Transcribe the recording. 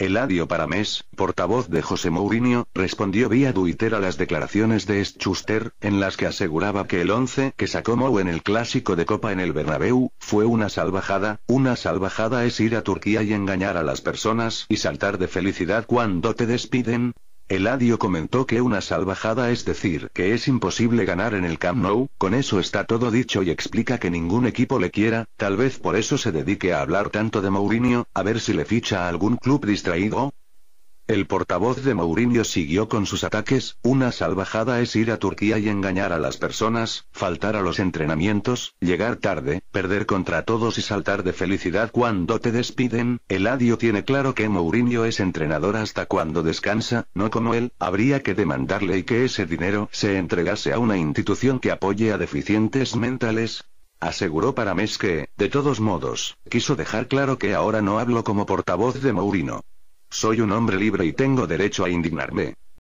Eladio Paramés, portavoz de José Mourinho, respondió vía Twitter a las declaraciones de Schuster, en las que aseguraba que el 11 que sacó Mou en el clásico de Copa en el Bernabéu, fue una salvajada, una salvajada es ir a Turquía y engañar a las personas y saltar de felicidad cuando te despiden, Eladio comentó que una salvajada es decir que es imposible ganar en el Camp Nou, con eso está todo dicho y explica que ningún equipo le quiera, tal vez por eso se dedique a hablar tanto de Mourinho, a ver si le ficha a algún club distraído, el portavoz de Mourinho siguió con sus ataques, una salvajada es ir a Turquía y engañar a las personas, faltar a los entrenamientos, llegar tarde, perder contra todos y saltar de felicidad cuando te despiden, el adiós tiene claro que Mourinho es entrenador hasta cuando descansa, no como él, habría que demandarle y que ese dinero se entregase a una institución que apoye a deficientes mentales, Aseguró mes que, de todos modos, quiso dejar claro que ahora no hablo como portavoz de Mourinho. Soy un hombre libre y tengo derecho a indignarme.